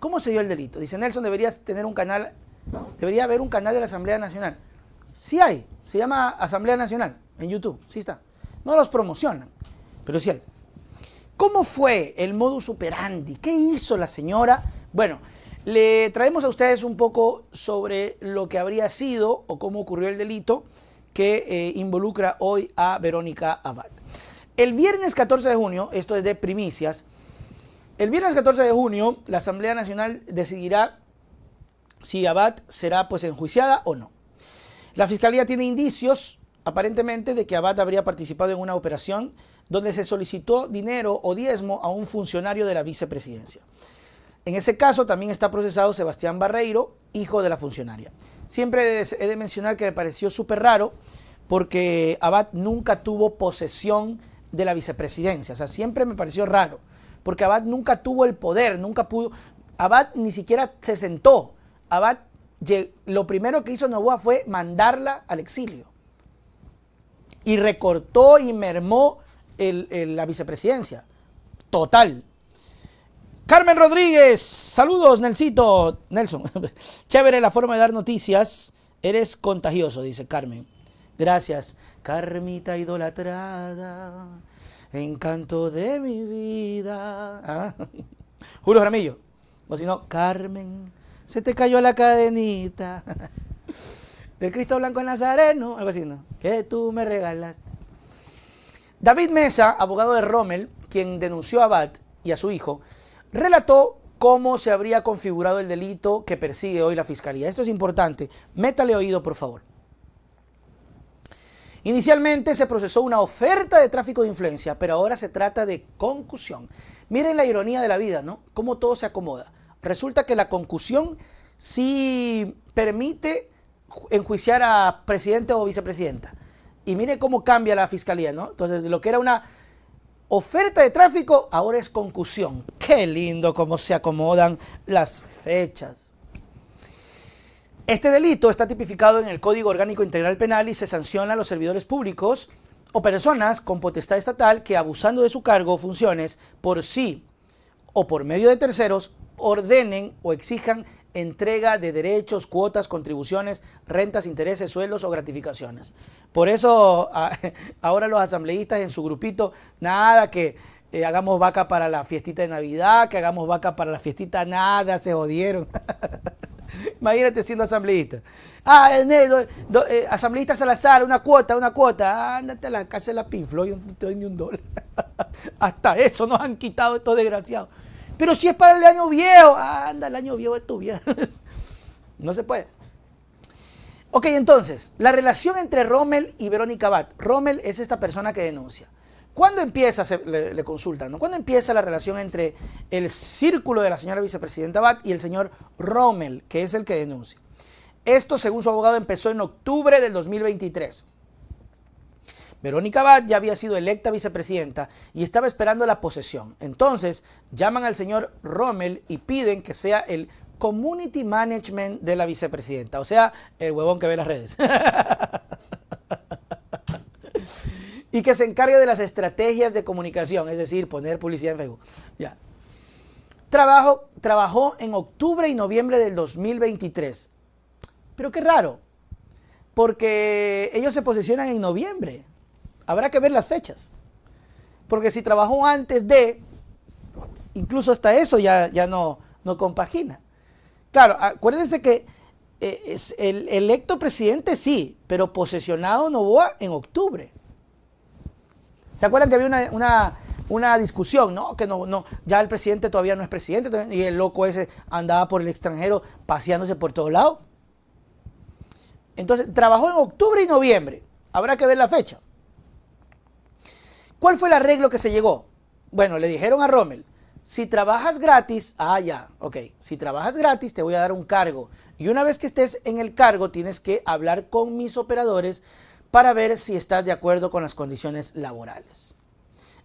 ¿Cómo se dio el delito? Dice Nelson, deberías tener un canal, debería haber un canal de la Asamblea Nacional. Sí hay, se llama Asamblea Nacional en YouTube, sí está. No los promocionan, pero sí hay. ¿Cómo fue el modus operandi? ¿Qué hizo la señora? Bueno, le traemos a ustedes un poco sobre lo que habría sido o cómo ocurrió el delito que eh, involucra hoy a Verónica Abad. El viernes 14 de junio, esto es de primicias, el viernes 14 de junio, la Asamblea Nacional decidirá si Abad será pues enjuiciada o no. La Fiscalía tiene indicios, aparentemente, de que Abad habría participado en una operación donde se solicitó dinero o diezmo a un funcionario de la vicepresidencia. En ese caso también está procesado Sebastián Barreiro, hijo de la funcionaria. Siempre he de mencionar que me pareció súper raro porque Abad nunca tuvo posesión de la vicepresidencia, o sea, siempre me pareció raro porque Abad nunca tuvo el poder, nunca pudo, Abad ni siquiera se sentó. Abad lo primero que hizo Novoa fue mandarla al exilio. Y recortó y mermó la vicepresidencia. Total. Carmen Rodríguez, saludos, Nelsito. Nelson, chévere la forma de dar noticias. Eres contagioso, dice Carmen. Gracias. Carmita idolatrada encanto de mi vida. Ah. Julio Ramillo, o si no, Carmen, se te cayó la cadenita. Del Cristo Blanco Nazareno, algo así, ¿no? Que tú me regalaste. David Mesa, abogado de Rommel, quien denunció a Bat y a su hijo, relató cómo se habría configurado el delito que persigue hoy la fiscalía. Esto es importante. Métale oído, por favor. Inicialmente se procesó una oferta de tráfico de influencia, pero ahora se trata de concusión. Miren la ironía de la vida, ¿no? Cómo todo se acomoda. Resulta que la concusión sí permite enjuiciar a presidente o vicepresidenta. Y miren cómo cambia la fiscalía, ¿no? Entonces, lo que era una oferta de tráfico, ahora es concusión. Qué lindo cómo se acomodan las fechas. Este delito está tipificado en el Código Orgánico Integral Penal y se sanciona a los servidores públicos o personas con potestad estatal que abusando de su cargo o funciones por sí o por medio de terceros ordenen o exijan entrega de derechos, cuotas, contribuciones, rentas, intereses, sueldos o gratificaciones. Por eso ahora los asambleístas en su grupito, nada que eh, hagamos vaca para la fiestita de Navidad, que hagamos vaca para la fiestita, nada, se jodieron. Imagínate siendo asambleísta. Ah, eh, eh, asambleísta Salazar, una cuota, una cuota. ándate a la casa de la Piflo, yo no te doy ni un dólar. Hasta eso nos han quitado estos desgraciados. Pero si es para el año viejo, anda, el año viejo es tu viejo. no se puede. Ok, entonces, la relación entre Rommel y Verónica Bat. Rommel es esta persona que denuncia. ¿Cuándo empieza, le, consultan, ¿no? ¿cuándo empieza la relación entre el círculo de la señora vicepresidenta Abad y el señor Rommel, que es el que denuncia? Esto, según su abogado, empezó en octubre del 2023. Verónica Abad ya había sido electa vicepresidenta y estaba esperando la posesión. Entonces llaman al señor Rommel y piden que sea el community management de la vicepresidenta, o sea, el huevón que ve las redes. y que se encargue de las estrategias de comunicación, es decir, poner publicidad en Facebook. Ya. Trabajo, trabajó en octubre y noviembre del 2023. Pero qué raro, porque ellos se posicionan en noviembre. Habrá que ver las fechas. Porque si trabajó antes de, incluso hasta eso ya, ya no, no compagina. Claro, acuérdense que eh, es el electo presidente sí, pero posesionado Novoa en octubre. ¿Se acuerdan que había una, discusión? No, que no, no, ya el presidente todavía no es presidente y el loco ese andaba por el extranjero paseándose por todos lados. Entonces, trabajó en octubre y noviembre. Habrá que ver la fecha. ¿Cuál fue el arreglo que se llegó? Bueno, le dijeron a Rommel, si trabajas gratis, ah, ya, ok, si trabajas gratis te voy a dar un cargo. Y una vez que estés en el cargo, tienes que hablar con mis operadores para ver si estás de acuerdo con las condiciones laborales.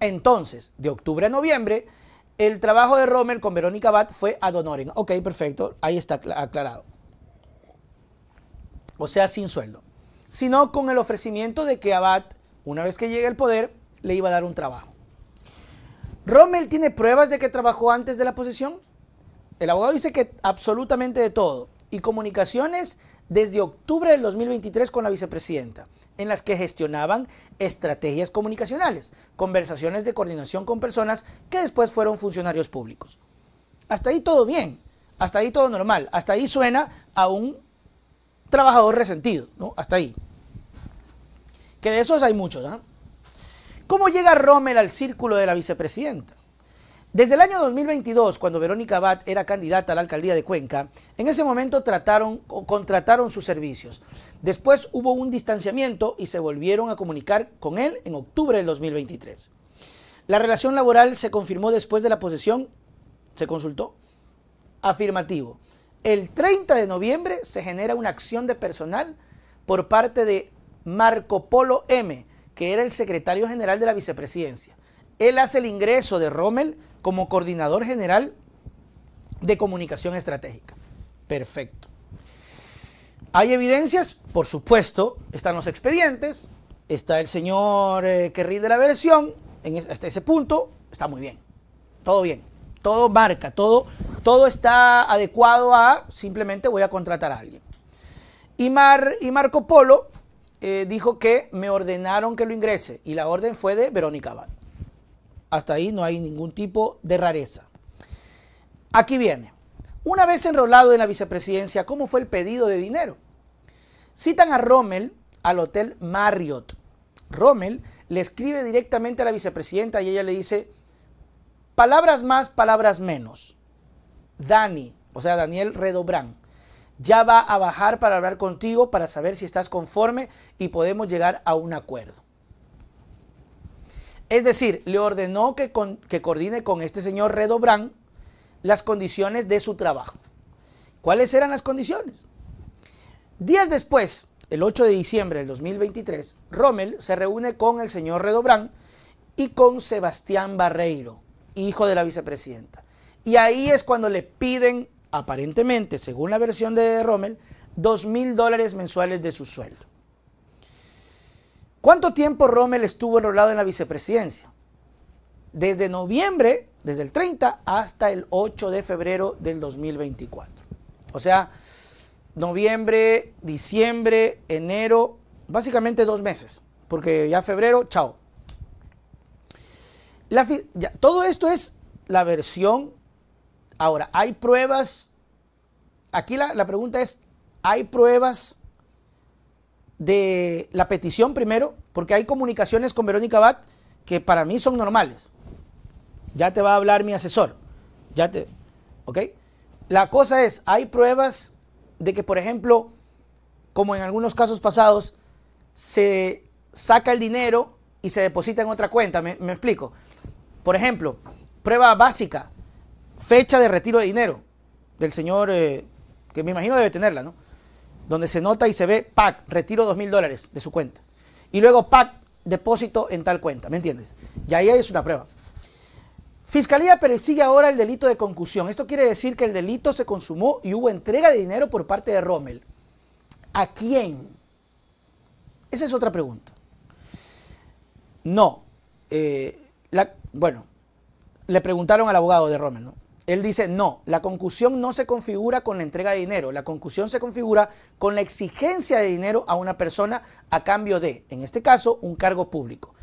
Entonces, de octubre a noviembre, el trabajo de Rommel con Verónica Bat fue ad honorem. Ok, perfecto, ahí está aclarado. O sea, sin sueldo. Sino con el ofrecimiento de que Abad, una vez que llegue al poder, le iba a dar un trabajo. ¿Rommel tiene pruebas de que trabajó antes de la posesión? El abogado dice que absolutamente de todo. Y comunicaciones desde octubre del 2023 con la vicepresidenta, en las que gestionaban estrategias comunicacionales, conversaciones de coordinación con personas que después fueron funcionarios públicos. Hasta ahí todo bien, hasta ahí todo normal, hasta ahí suena a un trabajador resentido, ¿no? Hasta ahí. Que de esos hay muchos, ¿no? ¿ah? ¿Cómo llega Rommel al círculo de la vicepresidenta? Desde el año 2022, cuando Verónica Abad era candidata a la alcaldía de Cuenca, en ese momento trataron contrataron sus servicios. Después hubo un distanciamiento y se volvieron a comunicar con él en octubre del 2023. La relación laboral se confirmó después de la posesión. ¿Se consultó? Afirmativo. El 30 de noviembre se genera una acción de personal por parte de Marco Polo M, que era el secretario general de la vicepresidencia. Él hace el ingreso de Rommel como coordinador general de comunicación estratégica. Perfecto. ¿Hay evidencias? Por supuesto, están los expedientes, está el señor eh, de la versión, hasta ese punto está muy bien, todo bien, todo marca, todo, todo está adecuado a simplemente voy a contratar a alguien. Y, y Marco Polo eh, dijo que me ordenaron que lo ingrese y la orden fue de Verónica Abad. Hasta ahí no hay ningún tipo de rareza. Aquí viene. Una vez enrolado en la vicepresidencia, ¿cómo fue el pedido de dinero? Citan a Rommel al hotel Marriott. Rommel le escribe directamente a la vicepresidenta y ella le dice, palabras más, palabras menos. Dani, o sea, Daniel Redobran, ya va a bajar para hablar contigo, para saber si estás conforme y podemos llegar a un acuerdo. Es decir, le ordenó que, coordine con este señor Redobrán las condiciones de su trabajo. ¿Cuáles eran las condiciones? Días después, el 8 de diciembre del 2023, Rommel se reúne con el señor Redobrán y con Sebastián Barreiro, hijo de la vicepresidenta. Y ahí es cuando le piden, aparentemente, según la versión de Rommel, dos mil dólares mensuales de su sueldo. ¿Cuánto tiempo Rommel estuvo enrolado en la vicepresidencia? Desde noviembre, desde el 30 hasta el 8 de febrero del 2024. O sea, noviembre, diciembre, enero, básicamente dos meses, porque ya febrero, chao. todo esto es la versión. Ahora, hay pruebas. Aquí la, la pregunta es, ¿hay pruebas de la petición primero, porque hay comunicaciones con Verónica Bat que para mí son normales. Ya te va a hablar mi asesor. Ya te. ¿Ok? La cosa es, hay pruebas de que, por ejemplo, como en algunos casos pasados, se saca el dinero y se deposita en otra cuenta. Me, explico. Por ejemplo, prueba básica, fecha de retiro de dinero del señor, eh, que me imagino debe tenerla, ¿no? donde se nota y se ve, PAC, retiro dos mil dólares de su cuenta. Y luego PAC, depósito en tal cuenta, ¿me entiendes? Y ahí es una prueba. Fiscalía persigue ahora el delito de concusión. Esto quiere decir que el delito se consumó y hubo entrega de dinero por parte de Rommel. ¿A quién? Esa es otra pregunta. No. Eh, bueno, le preguntaron al abogado de Rommel, ¿no? Él dice, no, la concusión no se configura con la entrega de dinero, la concusión se configura con la exigencia de dinero a una persona a cambio de, en este caso, un cargo público.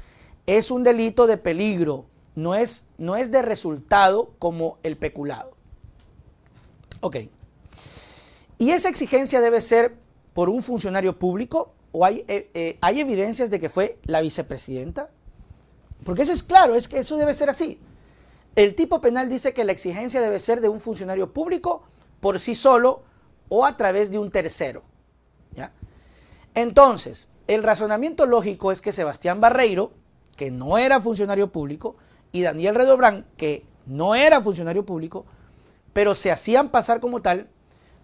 Es un delito de peligro, no es, no es de resultado como el peculado. Ok. Y esa exigencia debe ser por un funcionario público o hay, eh, eh, hay evidencias de que fue la vicepresidenta, porque eso es claro, es que eso debe ser así. El tipo penal dice que la exigencia debe ser de un funcionario público por sí solo o a través de un tercero. Entonces, el razonamiento lógico es que Sebastián Barreiro, que no era funcionario público, y Daniel Redobrán, que no era funcionario público, pero se hacían pasar como tal,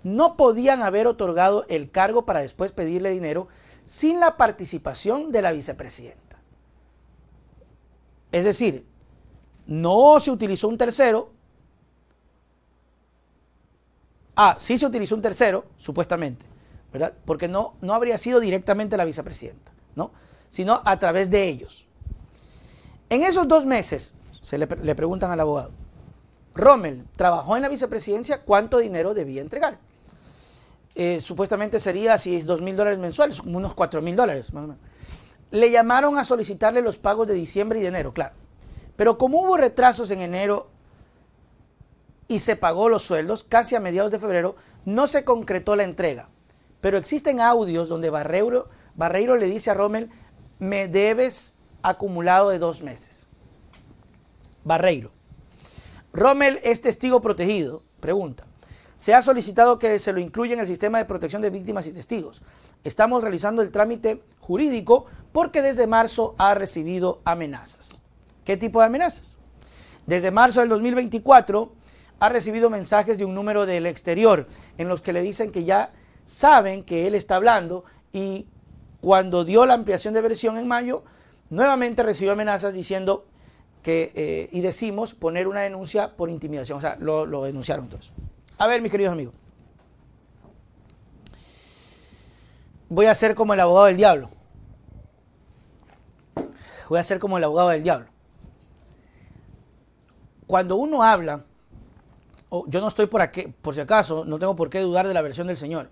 no podían haber otorgado el cargo para después pedirle dinero sin la participación de la vicepresidenta. Es decir, no se utilizó un tercero. Ah, sí se utilizó un tercero, supuestamente, ¿verdad? Porque no, no habría sido directamente la vicepresidenta, ¿no? Sino a través de ellos. En esos dos meses, se le, preguntan al abogado, Rommel trabajó en la vicepresidencia, ¿cuánto dinero debía entregar? Eh, supuestamente sería, si es 2 mil dólares mensuales, unos cuatro mil dólares más o menos. Le llamaron a solicitarle los pagos de diciembre y de enero, claro. Pero como hubo retrasos en enero y se pagó los sueldos casi a mediados de febrero, no se concretó la entrega. Pero existen audios donde Barreiro, le dice a Rommel, me debes acumulado de dos meses. Barreiro. Rommel es testigo protegido, pregunta. Se ha solicitado que se lo incluya en el sistema de protección de víctimas y testigos. Estamos realizando el trámite jurídico porque desde marzo ha recibido amenazas. ¿Qué tipo de amenazas? Desde marzo del 2024 ha recibido mensajes de un número del exterior en los que le dicen que ya saben que él está hablando y cuando dio la ampliación de versión en mayo, nuevamente recibió amenazas diciendo que, eh, y decimos, poner una denuncia por intimidación. O sea, lo, denunciaron todos. A ver, mis queridos amigos. Voy a ser como el abogado del diablo. Voy a ser como el abogado del diablo cuando uno habla, yo no estoy por aquí, por si acaso, no tengo por qué dudar de la versión del Señor.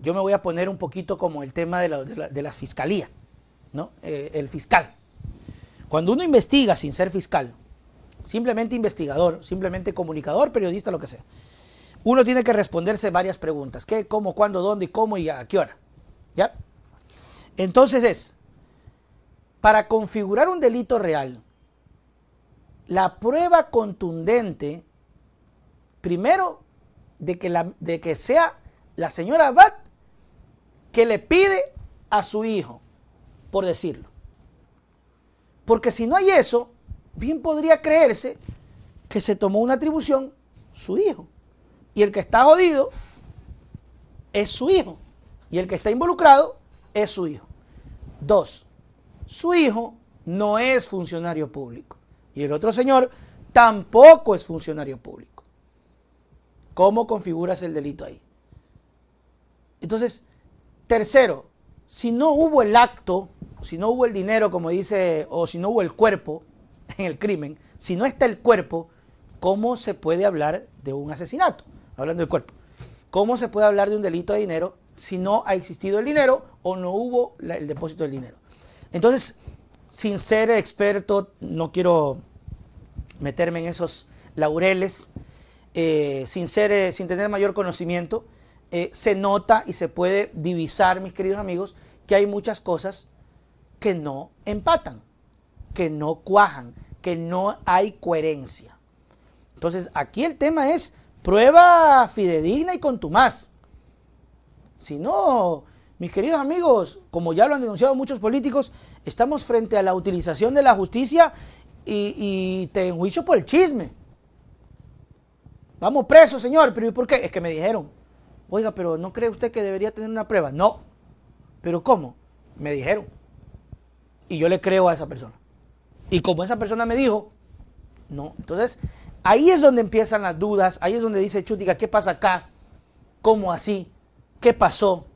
Yo me voy a poner un poquito como el tema de la, fiscalía, ¿no? Eh, el fiscal. Cuando uno investiga sin ser fiscal, simplemente investigador, simplemente comunicador, periodista, lo que sea, uno tiene que responderse varias preguntas. ¿Qué, cómo, cuándo, dónde, cómo y a qué hora? ¿Ya? Entonces es, para configurar un delito real, la prueba contundente, primero, de que, la, de que sea la señora Abad que le pide a su hijo, por decirlo. Porque si no hay eso, bien podría creerse que se tomó una atribución su hijo. Y el que está jodido es su hijo. Y el que está involucrado es su hijo. Dos, su hijo no es funcionario público. Y el otro señor tampoco es funcionario público. ¿Cómo configuras el delito ahí? Entonces, tercero, si no hubo el acto, si no hubo el dinero, como dice, o si no hubo el cuerpo en el crimen, si no está el cuerpo, ¿cómo se puede hablar de un asesinato? Hablando del cuerpo. ¿Cómo se puede hablar de un delito de dinero si no ha existido el dinero o no hubo el depósito del dinero? Entonces, sin ser experto, no quiero meterme en esos laureles, eh, sin, ser, eh, sin tener mayor conocimiento, eh, se nota y se puede divisar, mis queridos amigos, que hay muchas cosas que no empatan, que no cuajan, que no hay coherencia. Entonces, aquí el tema es prueba fidedigna y con más. Si no, mis queridos amigos, como ya lo han denunciado muchos políticos, estamos frente a la utilización de la justicia y, te enjuicio por el chisme. Vamos presos, señor, pero ¿y por qué? Es que me dijeron, oiga, pero ¿no cree usted que debería tener una prueba? No. ¿Pero cómo? Me dijeron. Y yo le creo a esa persona. Y como esa persona me dijo, no. Entonces, ahí es donde empiezan las dudas, ahí es donde dice chutiga, ¿qué pasa acá? ¿Cómo así? ¿Qué pasó?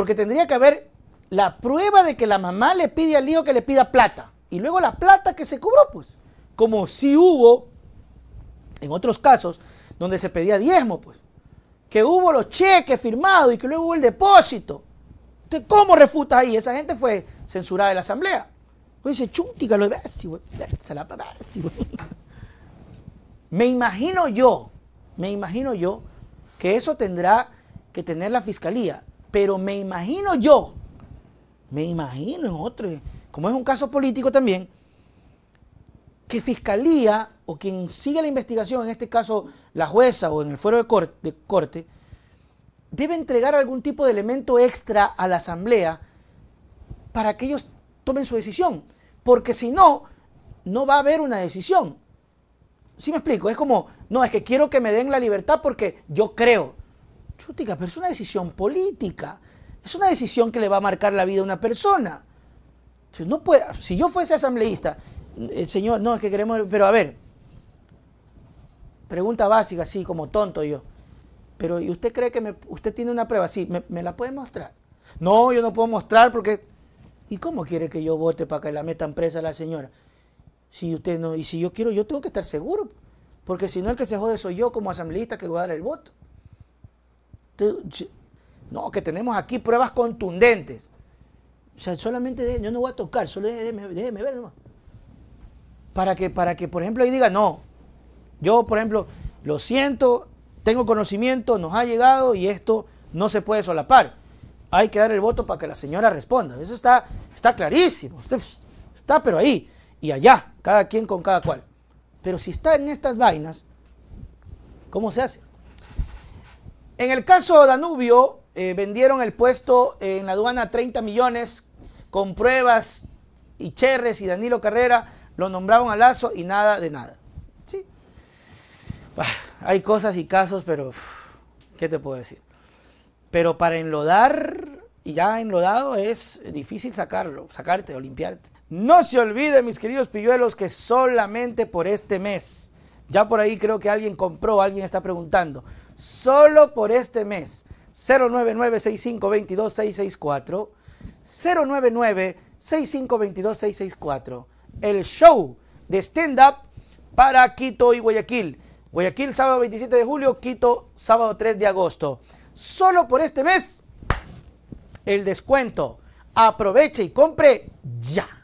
Porque tendría que haber la prueba de que la mamá le pide al lío que le pida plata. Y luego la plata que se cubró, pues. Como si hubo, en otros casos, donde se pedía diezmo, pues. Que hubo los cheques firmados y que luego hubo el depósito. ¿Usted ¿cómo refuta ahí? Esa gente fue censurada de la asamblea. Pues dice, chuntica lo Me imagino yo, me imagino yo que eso tendrá que tener la fiscalía. Pero me imagino yo, me imagino en otro, como es un caso político también, que fiscalía o quien sigue la investigación, en este caso la jueza o en el fuero de corte, de corte debe entregar algún tipo de elemento extra a la asamblea para que ellos tomen su decisión. Porque si no, no va a haber una decisión. ¿Sí me explico? Es como, no, es que quiero que me den la libertad porque yo creo. Chútica, pero es una decisión política. Es una decisión que le va a marcar la vida a una persona. Si, no si yo fuese asambleísta, el eh, señor, no, es que queremos, pero a ver, pregunta básica, sí, como tonto yo. Pero ¿y usted cree que usted tiene una prueba? Sí, me, la puede mostrar? No, yo no puedo mostrar porque... ¿Y cómo quiere que yo vote para que la metan presa la señora? Si usted no, y si yo quiero, yo tengo que estar seguro. Porque si no, el que se jode soy yo como asambleísta que voy a dar el voto. No, que tenemos aquí pruebas contundentes. O sea, solamente yo no voy a tocar, solo déjeme, ver nomás. Para que, para que, por ejemplo, ahí diga, no, yo, por ejemplo, lo siento, tengo conocimiento, nos ha llegado y esto no se puede solapar. Hay que dar el voto para que la señora responda. Eso está, está clarísimo. Está, pero ahí y allá, cada quien con cada cual. Pero si está en estas vainas, ¿cómo se hace? En el caso Danubio, eh, vendieron el puesto en la aduana 30 millones con pruebas y Cherres y Danilo Carrera lo nombraron a Lazo y nada de nada. ¿Sí? Ah, hay cosas y casos, pero ¿qué te puedo decir? Pero para enlodar, y ya enlodado, es difícil sacarlo, sacarte o limpiarte. No se olvide, mis queridos pilluelos, que solamente por este mes, ya por ahí creo que alguien compró, alguien está preguntando, solo por este mes. 099-6522-664. 099-6522-664. El show de stand-up para Quito y Guayaquil. Guayaquil sábado 27 de julio, Quito sábado 3 de agosto. Solo por este mes el descuento. Aproveche y compre ya.